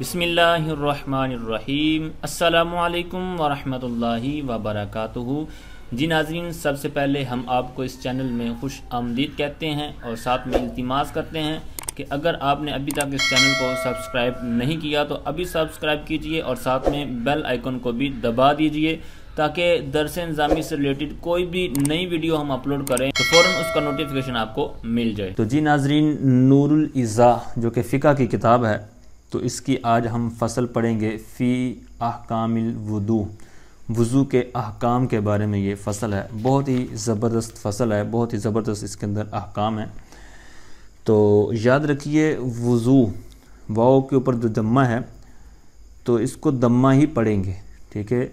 बसमीम् अल्लाम वरहमतुल्लाहि वबरकातुहु जी नाजरीन सबसे पहले हम आपको इस चैनल में खुश आमदीद कहते हैं और साथ में इल्तमास करते हैं कि अगर आपने अभी तक इस चैनल को सब्सक्राइब नहीं किया तो अभी सब्सक्राइब कीजिए और साथ में बेल आइकन को भी दबा दीजिए ताकि दरस इंजामी से रिलेटेड कोई भी नई वीडियो हम अपलोड करें तो फ़ौर उसका नोटिफिकेशन आपको मिल जाए तो जी नाजरीन नूरुल इज़ा जो कि फ़िका की किताब है तो इसकी आज हम फसल पढ़ेंगे फ़ी अहकामिल वदू वज़ू के अहकाम के बारे में ये फसल है बहुत ही ज़बरदस्त फसल है बहुत ही ज़बरदस्त इसके अंदर अहकाम है तो याद रखिए वज़ू वाओ के ऊपर जो दम्मा है तो इसको दम्मा ही पढ़ेंगे ठीक है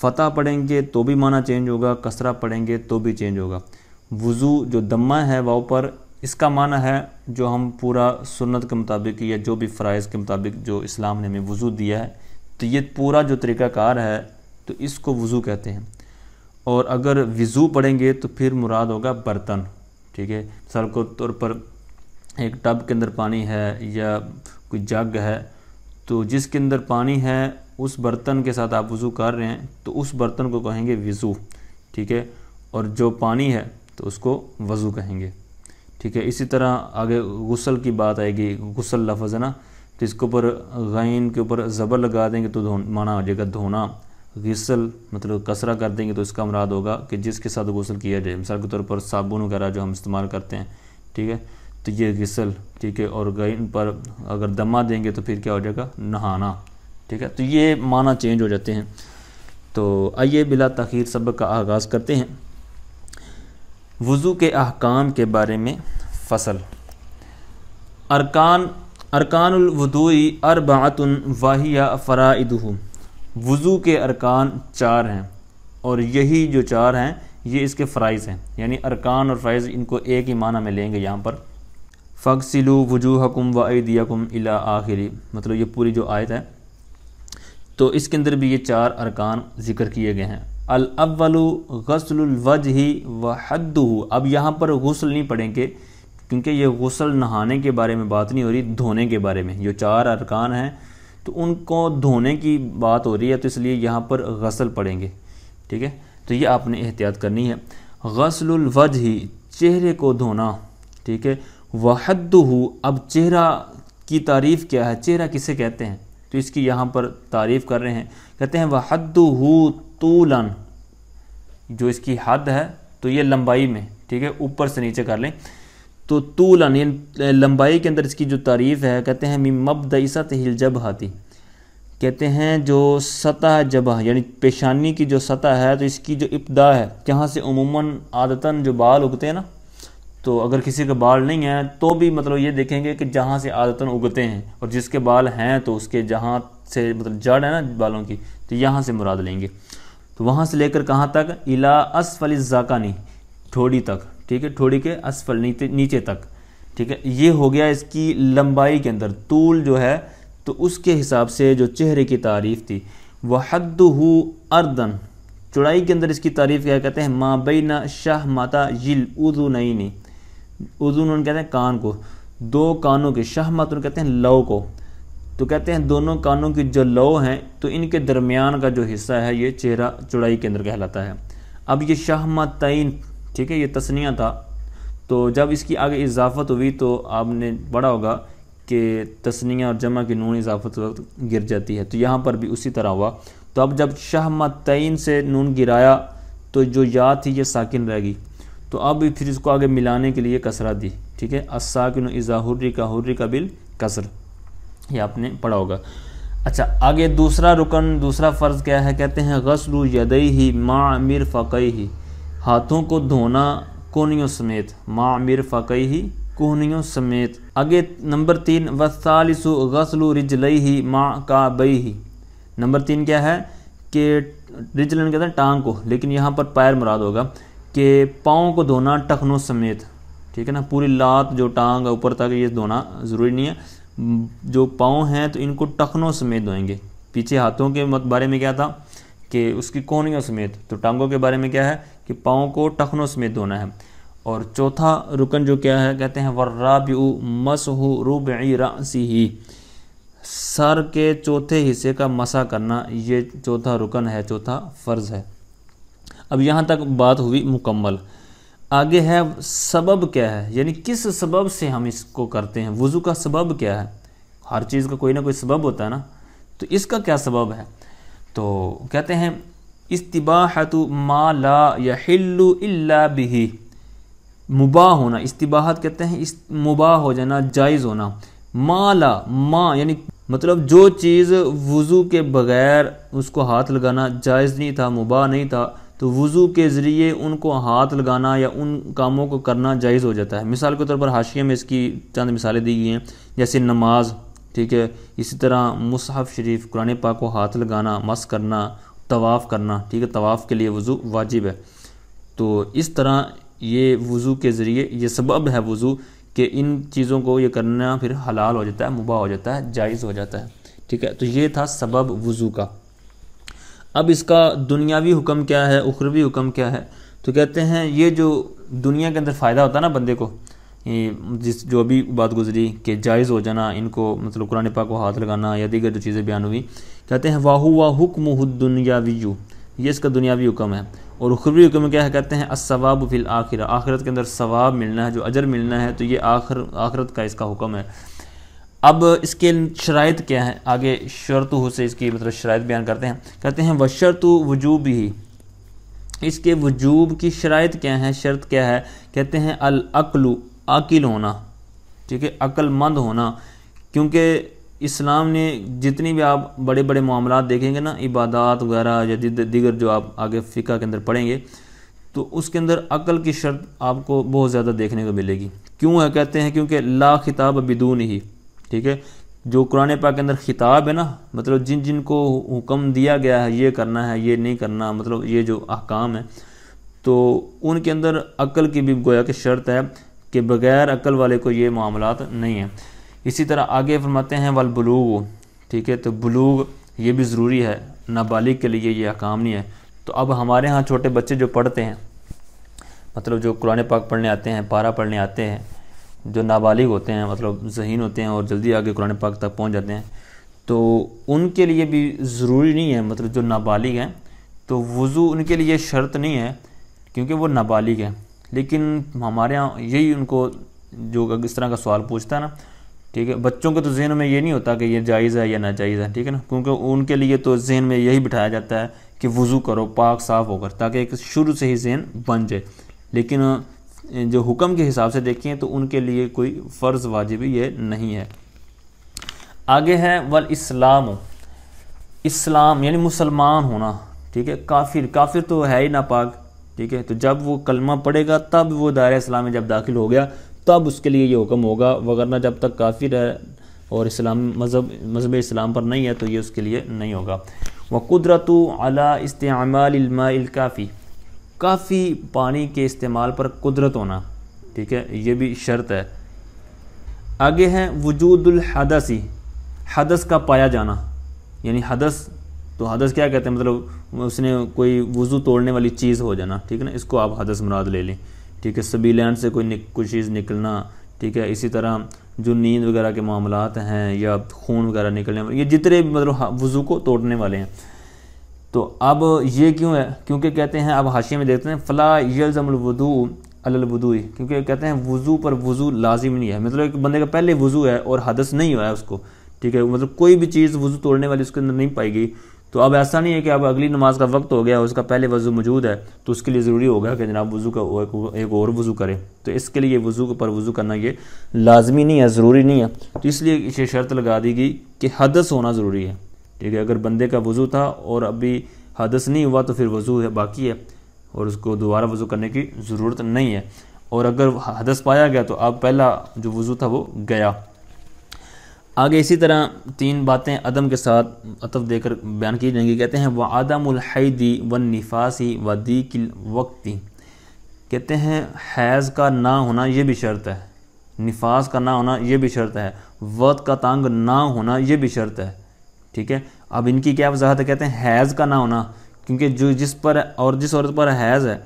फ़तह पढ़ेंगे तो भी माना चेंज होगा कसरा पढ़ेंगे तो भी चेंज होगा वज़ू जो दम्मा है वाओ पर इसका माना है जो हम पूरा सुन्नत के मुताबिक या जो भी फ़रज़ के मुताबिक जो इस्लाम ने हमें वज़ू दिया है तो ये पूरा जो तरीक़ाकार है तो इसको वज़ू कहते हैं और अगर वज़ू पढ़ेंगे तो फिर मुराद होगा बर्तन ठीक है मिसाल के तौर पर एक टब के अंदर पानी है या कोई जग है तो जिसके अंदर पानी है उस बर्तन के साथ आप वज़ू कर रहे हैं तो उस बर्तन को कहेंगे वज़ू ठीक है और जो पानी है तो उसको वज़ू कहेंगे ठीक है इसी तरह आगे गसल की बात आएगी गसल लफज है ना तो इसके ऊपर गैन के ऊपर ज़बर लगा देंगे तो धो माना हो जाएगा धोना गसल मतलब कसरा कर देंगे तो इसका मराद होगा कि जिसके साथ गसल किया जाए मिसाल के तौर पर साबुन वगैरह जो हम इस्तेमाल करते हैं ठीक है तो ये गसल ठीक है और गैन पर अगर दमा देंगे तो फिर क्या हो जाएगा नहाना ठीक है तो ये माना चेंज हो जाते हैं तो आइए बिला तखीर सबक का आगाज़ करते हैं वज़ू के अहकाम के बारे में फसल अरकान अरकानवदूई अरबातन वाहिया फ़राइदू वज़ू के अरकान चार हैं और यही जो चार हैं ये इसके फ़राइज़ हैं यानी अरकान और फ़राइज़ इनको एक ही माना में लेंगे यहाँ पर फ़ग सिलू वजूहकुम वदियाकुम इला आखिरी मतलब ये पूरी जो आयत है तो इसके अंदर भी ये चार अरकान ज़िक्र किए गए हैं अलअवलु ही व हद अब यहाँ पर गसल नहीं पढ़ेंगे क्योंकि ये गसल नहाने के बारे में बात नहीं हो रही धोने के बारे में जो चार अरकान हैं तो उनको धोने की बात हो रही है तो इसलिए यहाँ पर गसल पढ़ेंगे ठीक है तो ये आपने एहतियात करनी है ही चेहरे को धोना ठीक है वहद अब चेहरा की तारीफ़ क्या है चेहरा किसे कहते हैं तो इसकी यहाँ पर तारीफ़ कर रहे हैं कहते हैं वह हद हु तूलन जो इसकी हद है तो ये लंबाई में ठीक है ऊपर से नीचे कर लें तो तूलन ये लंबाई के अंदर इसकी जो तारीफ़ है कहते हैं मी मबदईसत हिल जब हाथी कहते हैं जो सतह जबह यानी पेशानी की जो सतह है तो इसकी जो इब्दा है जहाँ से उमूमन आदतन जो बाल उगते हैं ना तो अगर किसी के बाल नहीं हैं तो भी मतलब ये देखेंगे कि जहाँ से आदतन उगते हैं और जिसके बाल हैं तो उसके जहाँ से मतलब जड़ है ना बालों की तो यहाँ से मुराद लेंगे तो वहाँ से लेकर कहाँ तक इला असफल जाकानी ठोड़ी तक ठीक है ठोड़ी के असफल नीचे नीचे तक ठीक है ये हो गया इसकी लंबाई के अंदर तूल जो है तो उसके हिसाब से जो चेहरे की तारीफ़ थी वह हद हु अर्दन चौड़ाई के अंदर इसकी तारीफ़ क्या कहते हैं ना शाह माता यिल उदू नई उजून उन कहते हैं कान को दो कानों के उन कहते हैं लव को तो कहते हैं दोनों कानों की जो लो हैं तो इनके दरमियान का जो हिस्सा है ये चेहरा चौड़ाई के अंदर कहलाता है अब ये शाहमतन ठीक है ये तस्निया था तो जब इसकी आगे इजाफत हुई तो आपने पढ़ा होगा कि तस्निया और जमा की नून इजाफत वक्त गिर जाती है तो यहाँ पर भी उसी तरह हुआ तो अब जब शाहमतन से नून गिराया तो जो याद थी ये साकिन रह गई तो अब फिर इसको आगे मिलाने के लिए कसरा दी ठीक है असाकिन इज़ा हुर्री का हुर्री का बिल कसर ये आपने पढ़ा होगा अच्छा आगे दूसरा रुकन दूसरा फ़र्ज़ क्या है कहते हैं गसलू यदई ही माँ मिर फ़कई ही हाथों को धोना कोहनियों समेत माँ मिर फ़कई ही कोहनियों समेत आगे नंबर तीन वसालिसु गसलु रिजलई ही माँ का बई ही नंबर तीन क्या है कि रिजलन कहते हैं टांग को लेकिन यहाँ पर पैर मुराद होगा कि पाँव को धोना टखनों समेत ठीक है ना पूरी लात जो टांग ऊपर तक ये धोना ज़रूरी नहीं है जो पाँव हैं तो इनको टखनों समेत धोएंगे पीछे हाथों के मत बारे में क्या था कि उसकी कोहनियों समेत तो टांगों के बारे में क्या है कि पाँव को टखनों समेत धोना है और चौथा रुकन जो क्या है कहते हैं वर्राबू रू बी रासी ही सर के चौथे हिस्से का मसा करना ये चौथा रुकन है चौथा फ़र्ज़ है अब यहाँ तक बात हुई मुकम्मल आगे है सबब क्या है यानी किस सबब से हम इसको करते हैं वज़ू का सबब क्या है हर चीज़ का कोई ना कोई सबब होता है ना तो इसका क्या सबब है तो कहते हैं इस्तबाहत मा ला यहिल्लु इल्ला बिही मुबाह होना इस्तबाहत कहते हैं इस मुबाह हो जाना जायज़ होना माला माँ यानी मतलब जो चीज़ वज़ू के बग़ैर उसको हाथ लगाना जायज़ नहीं था मुबाह नहीं था तो वज़ू के ज़रिए उनको हाथ लगाना या उन कामों को करना जायज़ हो जाता है मिसाल के तौर पर हाशिए में इसकी चंद मिसालें दी गई हैं जैसे नमाज ठीक है इसी तरह मुसहफ़ शरीफ कुरान पाक को हाथ लगाना मस करना तवाफ़ करना ठीक है तवाफ़ के लिए वज़ू वाजिब है तो इस तरह ये वज़ू के ज़रिए ये सबब है वज़ू कि इन चीज़ों को ये करना फिर हलाल हो जाता है मुबा हो जाता है जायज़ हो जाता है ठीक है तो ये था सबब वज़ू का अब इसका दुनियावी हुक्म क्या है उखरवी हुक्म क्या है तो कहते हैं ये जो दुनिया के अंदर फ़ायदा होता है ना बंदे को जिस जो भी बात गुजरी कि जायज़ हो जाना इनको मतलब कुरान पाक को हाथ लगाना या दीगर जो चीज़ें बयान हुई कहते हैं वाहू वाह हुक्म दुनियावीयू ये इसका दुनियावी हुक्म है और उखरवी हुक्म क्या है कहते हैं असवाब फिल आखिर आखिरत के अंदर सवाब मिलना है जो अजर मिलना है तो ये आखिर आखिरत का इसका हुक्म है अब इसके शरात क्या है आगे शर्त से इसकी मतलब शरात बयान करते हैं कहते हैं वशरत वजूब ही इसके वजूब की शराइ क्या है शर्त क्या है कहते हैं अल अकलू अकिल होना ठीक है अक्लमंद होना क्योंकि इस्लाम ने जितनी भी आप बड़े बड़े मामला देखेंगे ना इबादत वगैरह या दिगर जो आप आगे फ़िका के अंदर पढ़ेंगे तो उसके अंदर अकल की शर्त आपको बहुत ज़्यादा देखने को मिलेगी क्यों है कहते हैं क्योंकि ला खिताब बिदून ही ठीक है जो कुरान पाक के अंदर खिताब है ना मतलब जिन जिन को हुक्म दिया गया है ये करना है ये नहीं करना मतलब ये जो अहकाम है तो उनके अंदर अक्ल की भी गोया की शर्त है कि बग़ैर अक्ल वाले को ये मामला नहीं है इसी तरह आगे फरमाते हैं वाल बलूग ठीक है तो बलूग ये भी ज़रूरी है नाबालिग के लिए ये अहकाम नहीं है तो अब हमारे यहाँ छोटे बच्चे जो पढ़ते हैं मतलब जो कुरान पाक पढ़ने आते हैं पारा पढ़ने आते हैं जो नाबालिग होते हैं मतलब जहीन होते हैं और जल्दी आगे कुरान पाक तक पहुँच जाते हैं तो उनके लिए भी ज़रूरी नहीं है मतलब जो नाबालिग हैं तो वज़ू उनके लिए शर्त नहीं है क्योंकि वो नाबालिग हैं लेकिन हमारे यहाँ यही उनको जो इस तरह का सवाल पूछता है ना ठीक है बच्चों के तो जहन में ये नहीं होता कि ये जायज़ है या नाजायज़ है ठीक है ना क्योंकि उनके लिए तो जहन में यही बिठाया जाता है कि वज़ू करो पाक साफ़ होकर ताकि एक शुरू से ही जहन बन जाए लेकिन जो हुक्म के हिसाब से देखें तो उनके लिए कोई फ़र्ज़ वाजिबी ये नहीं है आगे है वल इस्लाम इस्लाम यानी मुसलमान होना ठीक है काफिर काफिर तो है ही नापाक ठीक है तो जब वो कलमा पड़ेगा तब वो दायरा इस्लाम में जब दाखिल हो गया तब उसके लिए ये हुक्म होगा वगरना जब तक काफिर है और इस्लाम मज़हब मज़हब इस्लाम पर नहीं है तो ये उसके लिए नहीं होगा व कुदरत अला इस्तेमाल काफ़ी काफ़ी पानी के इस्तेमाल पर कुदरत होना ठीक है ये भी शर्त है आगे हैं वजूदुल हदसी हदस का पाया जाना यानी हदस तो हदस क्या कहते हैं मतलब उसने कोई वज़ू तोड़ने वाली चीज़ हो जाना ठीक है ना इसको आप हदस मुराद ले लें ठीक है सभी लैन से कोई कोई चीज़ निकलना ठीक है इसी तरह जो नींद वगैरह के मामला हैं या खून वगैरह निकलने ये जितने मतलब वज़ू को तोड़ने वाले हैं तो अब ये क्यों है क्योंकि कहते हैं अब हाशिए में देखते हैं फ़ला यलज़मलवदू अलवदूई क्योंकि कहते हैं वज़ू पर वज़ू लाजिम नहीं है मतलब एक बंदे का पहले वज़ू है और हदस नहीं हुआ है उसको ठीक है मतलब कोई भी चीज़ वज़ू तोड़ने वाली उसके अंदर नहीं पाई गई तो अब ऐसा नहीं है कि अब अगली नमाज का वक्त हो गया उसका पहले वज़ू मौजूद है तो उसके लिए ज़रूरी होगा कि जनाब वज़ू का एक और वज़ू करें तो इसके लिए वज़ू पर वज़ू करना ये लाजमी नहीं है ज़रूरी नहीं है तो इसलिए इसे शर्त लगा दी गई कि हदस होना ज़रूरी है ठीक है अगर बंदे का वज़ू था और अभी हादस नहीं हुआ तो फिर वज़ू है बाकी है और उसको दोबारा वज़ू करने की ज़रूरत नहीं है और अगर हदस पाया गया तो अब पहला जो वज़ू था वो गया आगे इसी तरह तीन बातें अदम के साथ अतफ देकर बयान की जाएंगी कहते हैं व आदमदी व नफासी व दी किल वक्ती कहते हैं हैज़ का ना होना ये भी शर्त है निफास का ना होना ये भी शर्त है वत का तंग ना होना ये भी शर्त है ठीक है अब इनकी क्या वजाहत कहते हैं हैज़ का ना होना क्योंकि जो जिस पर और जिस औरत पर हैज़ है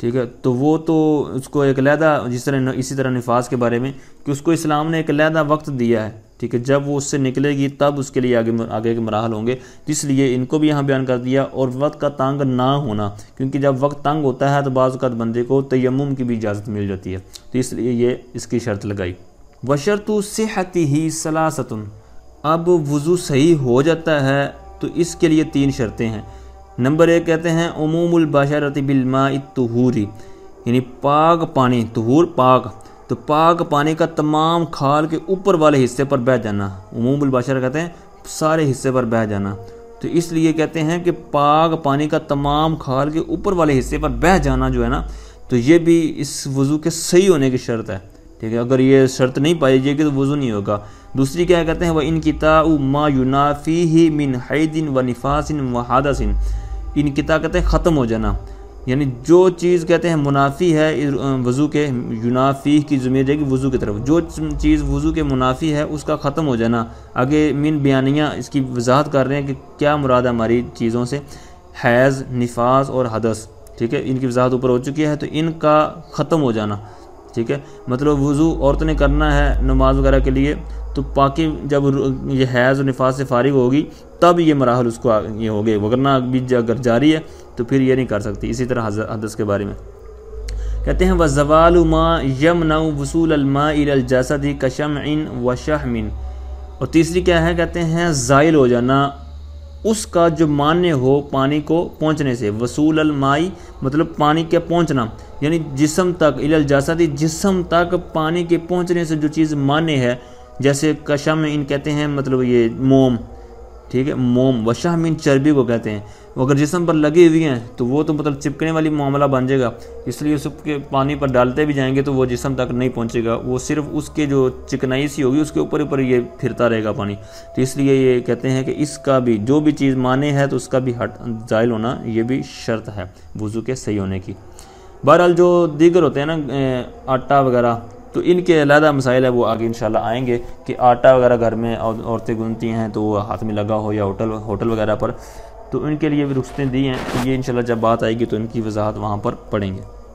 ठीक है तो वो तो उसको एक लहदा जिस तरह इसी तरह नफाज के बारे में कि उसको इस्लाम ने एक लहदा वक्त दिया है ठीक है जब वो उससे निकलेगी तब उसके लिए आगे आगे के मराहल होंगे इसलिए इनको भी यहाँ बयान कर दिया और वक्त का तंग ना होना क्योंकि जब वक्त तंग होता है तो बाजत बंदे को तयम की भी इजाज़त मिल जाती है तो इसलिए ये इसकी शर्त लगाई वशरतु सेहती ही सलासतन अब वज़ू सही हो जाता है तो इसके लिए तीन शर्तें हैं नंबर एक कहते हैं उमूमबाशरत बिलमा तहूरी यानी पाक पानी तहूर पाक तो पाक पानी का तमाम खाल के ऊपर वाले हिस्से पर बह जाना उमूमबाशर कहते हैं सारे हिस्से पर बह जाना तो इसलिए कहते हैं कि पाक पानी का तमाम खाल के ऊपर वाले हिस्से पर बह जाना जो है ना तो ये भी इस वज़ू के सही होने की शर्त है ठीक है अगर ये शर्त नहीं पाई जाएगी तो वज़ू नहीं होगा दूसरी क्या कहते हैं व किता मा युनाफी ही मिन हैदिन व नफासिन व हादसिन इन किताब कहते हैं ख़त्म हो जाना यानी जो चीज़ कहते हैं मुनाफी है वज़ू के युनाफी की जुमे जाएगी वज़ू की तरफ जो चीज़ वज़ू के मुनाफी है उसका ख़त्म हो जाना आगे मिन बयानियाँ इसकी वजाहत कर रहे हैं कि क्या मुराद हमारी चीज़ों से हैज़ नफाज और हदस ठीक है इनकी वजाहत ऊपर हो चुकी है तो इनका ख़त्म हो जाना ठीक है मतलब वज़ू औरत ने करना है नमाज वगैरह के लिए तो पाकि जब ये हैज़ और नफाज से फारिग होगी तब ये मराहल उसको ये हो गए वगरना अभी अगर जारी है तो फिर ये नहीं कर सकती इसी तरह हदस के बारे में कहते हैं व जवाल माँ यम नऊ वसूल अलमा जसदी कशम इन व शाहमिन और तीसरी क्या है कहते हैं ज़ाइल हो जाना उसका जो मान्य हो पानी को पहुंचने से वसूल अलमाई मतलब पानी के पहुंचना यानी जिसम तक इलल जिसम तक पानी के पहुंचने से जो चीज़ मान्य है जैसे कशम इन कहते हैं मतलब ये मोम ठीक है मोम वशा में इन चर्बी को कहते हैं अगर जिसम पर लगी हुई हैं तो वो तो मतलब चिपकने वाली मामला बन जाएगा इसलिए उसके पानी पर डालते भी जाएंगे तो वो जिसम तक नहीं पहुंचेगा वो सिर्फ उसके जो चिकनाई सी होगी उसके ऊपर ऊपर ये फिरता रहेगा पानी तो इसलिए ये कहते हैं कि इसका भी जो भी चीज़ माने है तो उसका भी हट जायल होना ये भी शर्त है वज़ू के सही होने की बहरहाल जो दीगर होते हैं ना आटा वगैरह तो इनके अलहदा मसाइल है वो आगे इन आएंगे कि आटा वगैरह घर में और औरतें गुनती हैं तो वो हाथ में लगा हो या होटल होटल वगैरह पर तो इनके लिए भी रुखें दी हैं तो ये इन जब बात आएगी तो इनकी वजाहत वहाँ पर पड़ेंगे